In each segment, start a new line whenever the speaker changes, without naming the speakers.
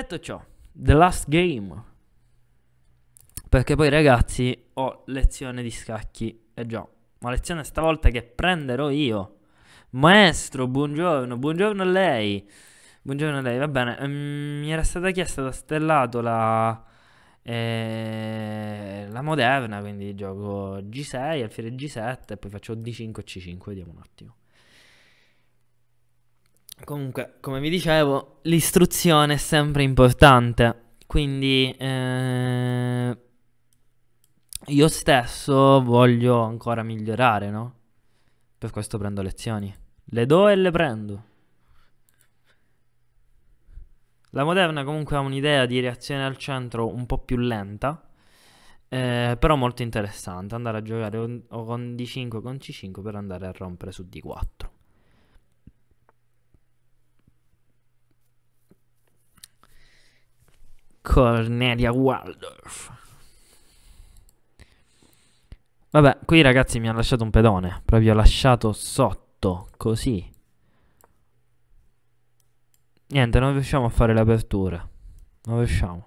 Detto ciò, The Last Game. Perché poi ragazzi ho lezione di scacchi. E eh già, ma lezione stavolta che prenderò io. Maestro, buongiorno, buongiorno a lei. Buongiorno a lei, va bene. Ehm, mi era stata chiesta da Stellato la, eh, la moderna, quindi gioco G6, alfiere G7 e poi faccio D5 e C5, vediamo un attimo. Comunque, come vi dicevo, l'istruzione è sempre importante, quindi eh, io stesso voglio ancora migliorare, no? Per questo prendo lezioni. Le do e le prendo. La moderna comunque ha un'idea di reazione al centro un po' più lenta, eh, però molto interessante. Andare a giocare o con D5 o con C5 per andare a rompere su D4. Cornelia Waldorf. Vabbè, qui ragazzi mi ha lasciato un pedone, proprio lasciato sotto, così. Niente, non riusciamo a fare le aperture. Non riusciamo.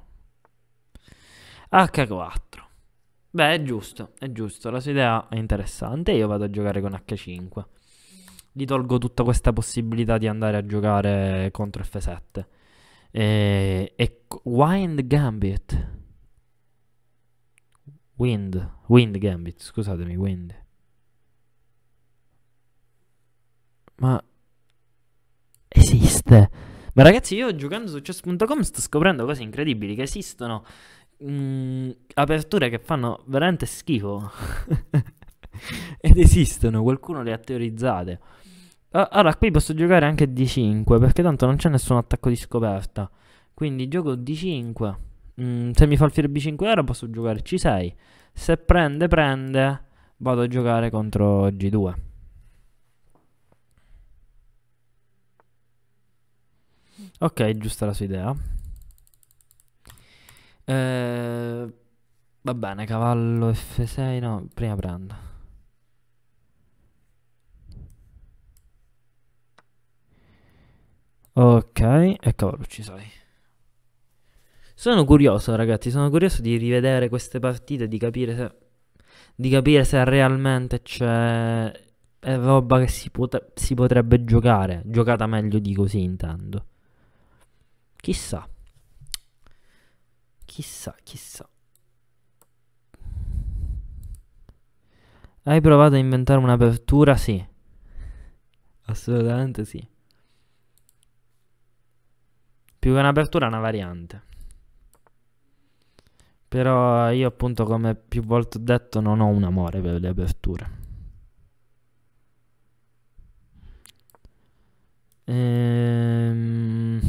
H4. Beh, è giusto, è giusto, la sua idea è interessante, io vado a giocare con H5. Gli tolgo tutta questa possibilità di andare a giocare contro F7. Eh, e Wind Gambit. Wind, Wind Gambit, scusatemi, Wind. Ma esiste. Ma ragazzi, io giocando su chess.com sto scoprendo cose incredibili che esistono. Mh, mm, aperture che fanno veramente schifo. Ed esistono, qualcuno le ha teorizzate. Allora, qui posso giocare anche D5, perché tanto non c'è nessun attacco di scoperta. Quindi gioco D5. Mm, se mi fa il fiore B5 ora posso giocare C6. Se prende, prende, vado a giocare contro G2. Ok, giusta la sua idea. Eh, va bene, cavallo F6, no, prima prendo. Ok, e cavolo ci sei. Sono curioso ragazzi, sono curioso di rivedere queste partite, di capire se, di capire se realmente c'è roba che si, pote, si potrebbe giocare, giocata meglio di così intendo. Chissà. Chissà, chissà. Hai provato a inventare un'apertura? Sì. Assolutamente sì. Più che un'apertura è una variante. Però io appunto come più volte ho detto non ho un amore per le aperture. Ehm,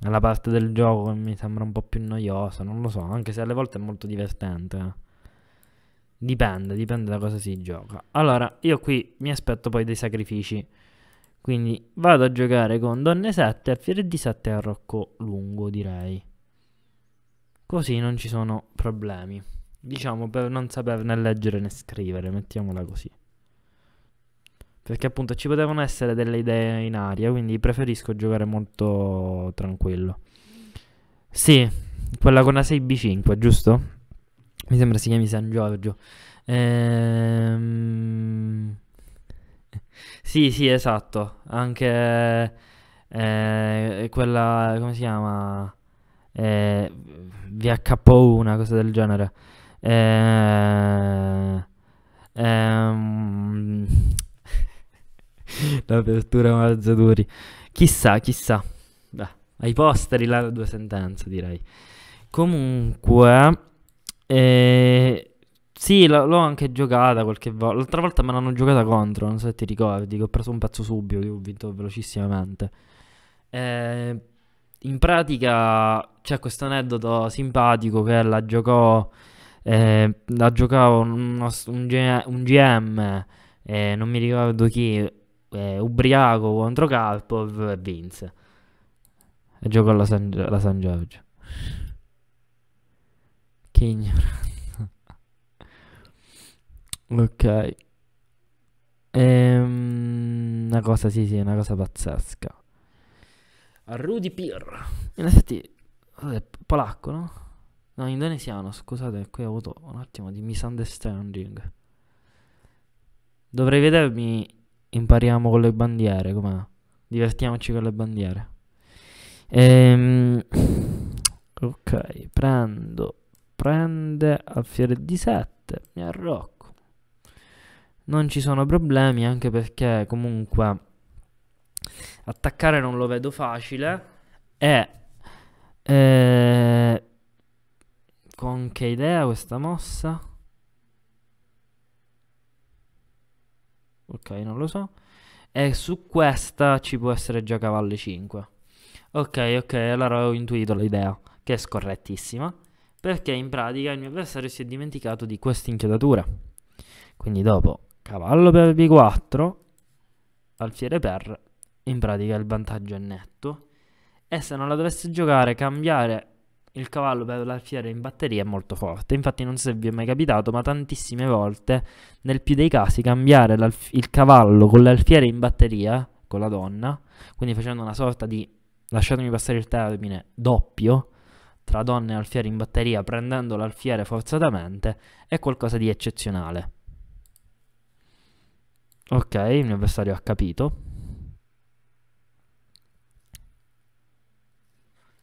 la parte del gioco mi sembra un po' più noiosa, non lo so, anche se alle volte è molto divertente. Eh. Dipende, dipende da cosa si gioca. Allora, io qui mi aspetto poi dei sacrifici. Quindi vado a giocare con donne 7, alfiere di 7 a rocco lungo direi. Così non ci sono problemi. Diciamo per non sapere né leggere né scrivere, mettiamola così. Perché appunto ci potevano essere delle idee in aria, quindi preferisco giocare molto tranquillo. Sì, quella con la 6B5, giusto? Mi sembra si chiami San Giorgio. Ehm... Sì, sì, esatto. Anche eh, quella, come si chiama? Eh, VHO, una cosa del genere. Eh, ehm, l'apertura Marzaduri. Chissà, chissà. Beh, ai posteri la due sentenze, direi. Comunque... Eh, sì, l- l'ho anche giocata qualche volta. L'altra volta me l'hanno giocata contro, non so se ti ricordi, che ho preso un pezzo subito, che ho vinto velocissimamente. Eh, in pratica c'è questo aneddoto simpatico che la giocò... Eh, la giocava un, un, G- un GM, eh, non mi ricordo chi, eh, ubriaco contro Karpov e vinse. E giocò la San, la San Giorgio. Che ignorante. Ok. Ehm, una cosa, sì, sì, una cosa pazzesca. Rudy Pier. In effetti, è polacco, no? No, indonesiano, scusate, qui ho avuto un attimo di misunderstanding. Dovrei vedermi, impariamo con le bandiere, com'è? Divertiamoci con le bandiere. Ehm, ok, prendo, prende a fiore di 7, mi arrocco non ci sono problemi anche perché comunque attaccare non lo vedo facile e eh, con che idea questa mossa? Ok, non lo so. E su questa ci può essere già cavallo 5. Ok, ok, allora ho intuito l'idea, che è scorrettissima, perché in pratica il mio avversario si è dimenticato di questa inchiodatura. Quindi dopo cavallo per b4, alfiere per, in pratica il vantaggio è netto. E se non la dovesse giocare, cambiare il cavallo per l'alfiere in batteria è molto forte. Infatti non so se vi è mai capitato, ma tantissime volte, nel più dei casi, cambiare il cavallo con l'alfiere in batteria, con la donna, quindi facendo una sorta di, lasciatemi passare il termine, doppio, tra donna e alfiere in batteria, prendendo l'alfiere forzatamente, è qualcosa di eccezionale. Ok, il mio avversario ha capito.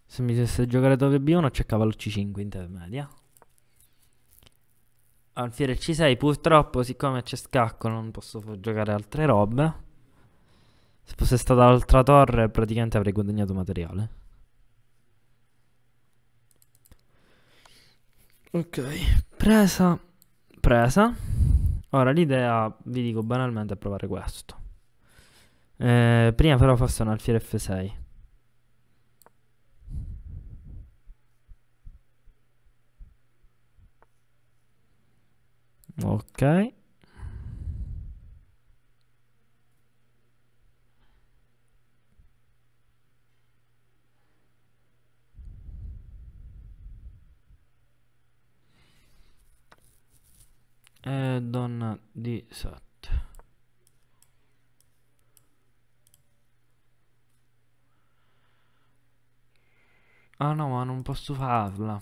Se mi dovesse giocare dove B1 c'è cavallo C5 intermedia. Alfiere ah, C6 purtroppo siccome c'è scacco non posso giocare altre robe. Se fosse stata l'altra torre praticamente avrei guadagnato materiale. Ok, presa, presa. Ora l'idea, vi dico banalmente, è provare questo. Eh, prima però fa suonare alfiere F6. Ok. e donna di sotto ah no ma non posso farla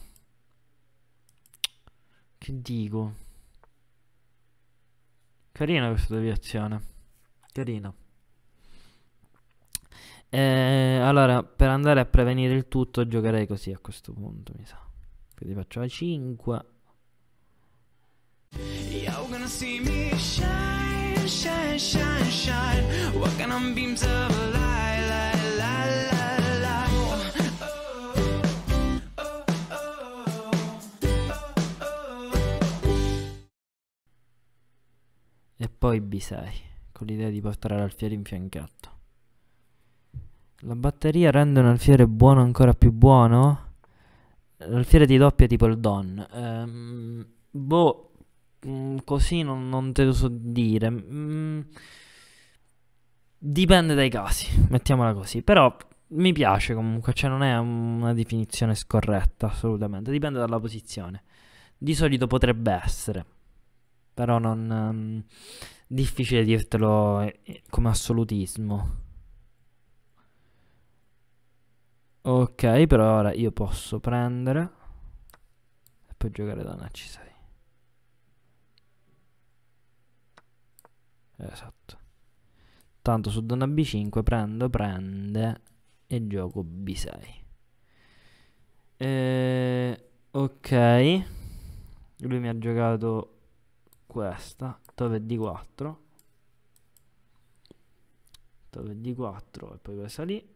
che dico carina questa deviazione carina e allora per andare a prevenire il tutto giocherei così a questo punto mi sa quindi faccio a 5 You're gonna see me shine, shine, shine, shine. Walking on beams of light, light, light, light, light. E poi Bisai, con l'idea di portare l'alfiere infiancato. La batteria rende un alfiere buono ancora più buono? L'alfiere di doppia tipo il Don. Ehm, boh, Mm, così non, non, te lo so dire. Mm, dipende dai casi, mettiamola così. Però mi piace comunque, cioè non è una definizione scorretta assolutamente, dipende dalla posizione. Di solito potrebbe essere, però non... Um, difficile dirtelo eh, come assolutismo. Ok, però ora io posso prendere e poi giocare da una C6. Esatto. Tanto su donna B5 prendo, prende e gioco B6. E... Ehm, ok. Lui mi ha giocato questa, dove D4. Dove D4 e poi questa lì.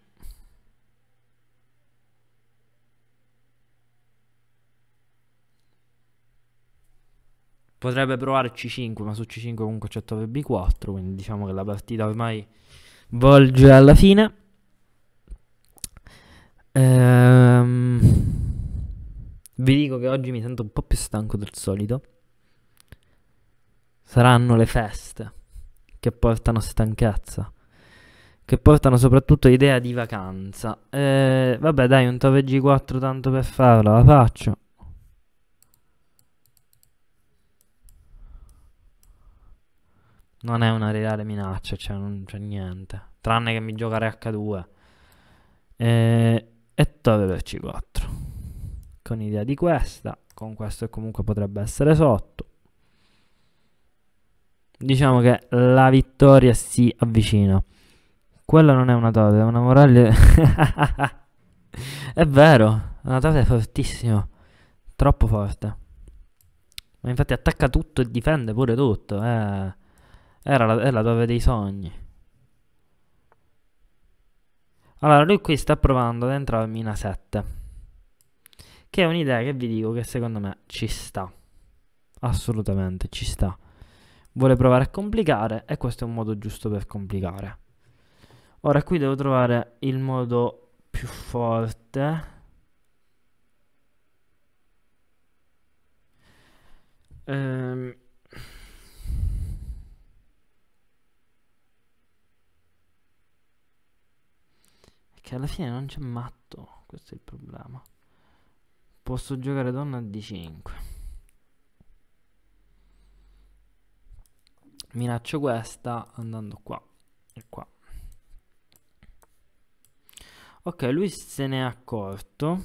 Potrebbe provare C5, ma su C5 comunque c'è top B4, quindi diciamo che la partita ormai volge alla fine. Ehm, vi dico che oggi mi sento un po' più stanco del solito. Saranno le feste che portano stanchezza, che portano soprattutto idea di vacanza. Ehm, vabbè dai, un top G4 tanto per farla, la faccio. Non è una reale minaccia, cioè non c'è niente. Tranne che mi giocare H2. E, e Tove per C4. Con idea di questa, con questo comunque potrebbe essere sotto. Diciamo che la vittoria si avvicina. Quella non è una Tove, è una morale... è vero, una Tove è fortissima. Troppo forte. Ma infatti attacca tutto e difende pure tutto. Eh. Era la, è la dove dei sogni. Allora, lui qui sta provando ad entrare in mina 7. Che è un'idea che vi dico che secondo me ci sta. Assolutamente ci sta. Vuole provare a complicare e questo è un modo giusto per complicare. Ora qui devo trovare il modo più forte. Ehm... Che alla fine non c'è matto, questo è il problema. Posso giocare donna a d5. Minaccio questa andando qua e qua. Ok, lui se ne è accorto.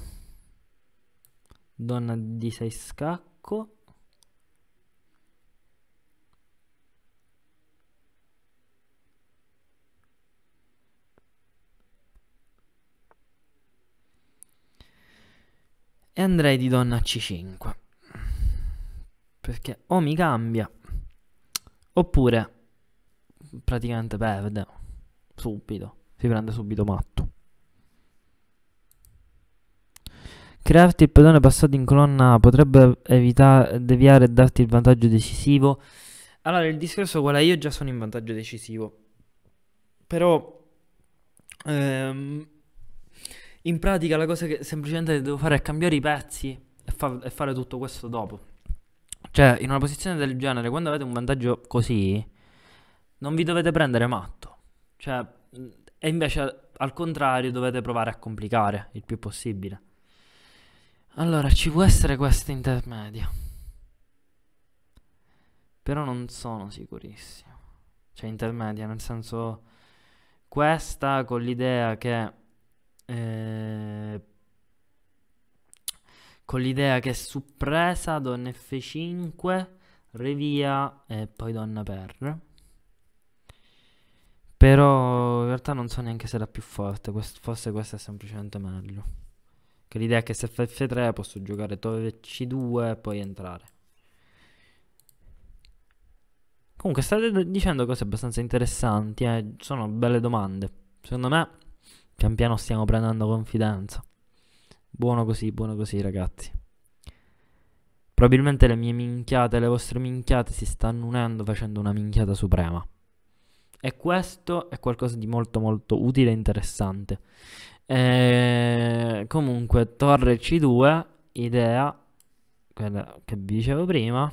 Donna di 6 scacco. e andrei di donna C5. Perché o mi cambia, oppure praticamente perde subito, si prende subito matto. Crearti il pedone passato in colonna potrebbe evitare, deviare e darti il vantaggio decisivo. Allora, il discorso qual è? Io già sono in vantaggio decisivo. Però... Ehm, in pratica la cosa che semplicemente devo fare è cambiare i pezzi e, fa- e fare tutto questo dopo. Cioè, in una posizione del genere, quando avete un vantaggio così, non vi dovete prendere matto. Cioè, e invece al contrario dovete provare a complicare il più possibile. Allora, ci può essere questa intermedia. Però non sono sicurissimo. Cioè, intermedia, nel senso... Questa con l'idea che eh, con l'idea che su presa donna F5, revia e poi donna per. Però in realtà non so neanche se era più forte, Quest forse questa è semplicemente meglio. Che l'idea è che se fa F3 posso giocare torre C2 e poi entrare. Comunque state dicendo cose abbastanza interessanti, eh? sono belle domande. Secondo me Pian piano stiamo prendendo confidenza. Buono così, buono così, ragazzi. Probabilmente le mie minchiate le vostre minchiate si stanno unendo facendo una minchiata suprema. E questo è qualcosa di molto molto utile e interessante. E eh, comunque, torre C2, idea, quella che vi dicevo prima,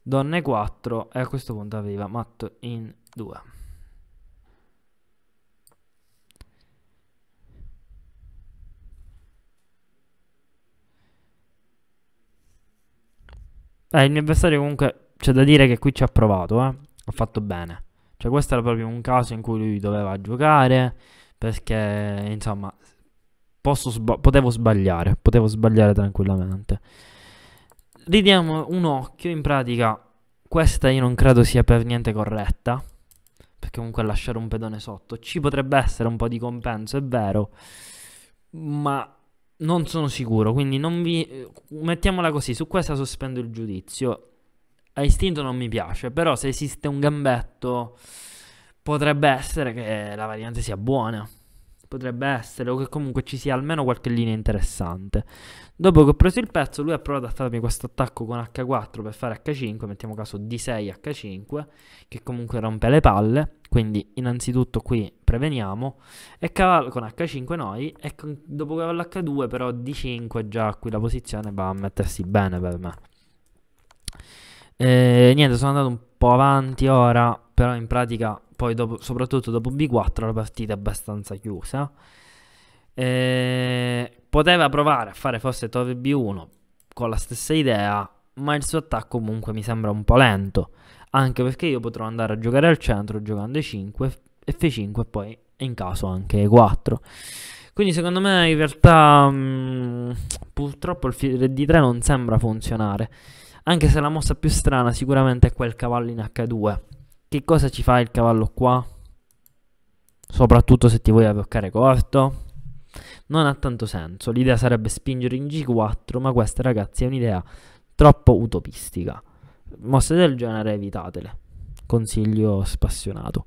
donne 4 e a questo punto aveva matto in 2. Eh, il mio avversario comunque c'è da dire che qui ci ha provato, eh. Ha fatto bene. Cioè questo era proprio un caso in cui lui doveva giocare perché insomma sba potevo sbagliare, potevo sbagliare tranquillamente. Ridiamo un occhio, in pratica questa io non credo sia per niente corretta, perché comunque lasciare un pedone sotto ci potrebbe essere un po' di compenso, è vero, ma non sono sicuro, quindi non vi... Mettiamola così, su questa sospendo il giudizio. A istinto non mi piace, però se esiste un gambetto potrebbe essere che la variante sia buona potrebbe essere, o che comunque ci sia almeno qualche linea interessante. Dopo che ho preso il pezzo, lui ha provato a farmi questo attacco con H4 per fare H5, mettiamo caso D6 H5, che comunque rompe le palle, quindi innanzitutto qui preveniamo, e cavallo con H5 noi, e con, dopo cavallo H2 però D5 già qui la posizione va a mettersi bene per me. E, eh, niente, sono andato un po' avanti ora, però in pratica poi dopo, soprattutto dopo B4 la partita è abbastanza chiusa. Eh, poteva provare a fare forse torre B1 con la stessa idea, ma il suo attacco comunque mi sembra un po' lento, anche perché io potrò andare a giocare al centro giocando E5, F5 e poi in caso anche E4. Quindi secondo me in realtà mh, mm, purtroppo il filo di 3 non sembra funzionare, anche se la mossa più strana sicuramente è quel cavallo in H2 che cosa ci fa il cavallo qua? Soprattutto se ti vuoi avvoccare corto. Non ha tanto senso. L'idea sarebbe spingere in G4, ma questa ragazzi è un'idea troppo utopistica. Mosse del genere evitatele. Consiglio spassionato.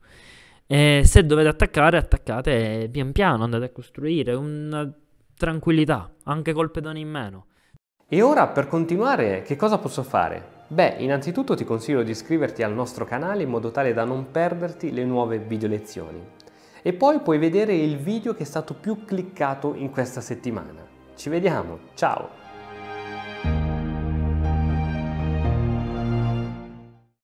E se dovete attaccare, attaccate pian piano, andate a costruire una tranquillità, anche col pedone in meno. E ora per continuare, che cosa posso fare? Beh, innanzitutto ti consiglio di iscriverti al nostro canale in modo tale da non perderti le nuove video lezioni. E poi puoi vedere il video che è stato più cliccato in questa settimana. Ci vediamo, ciao!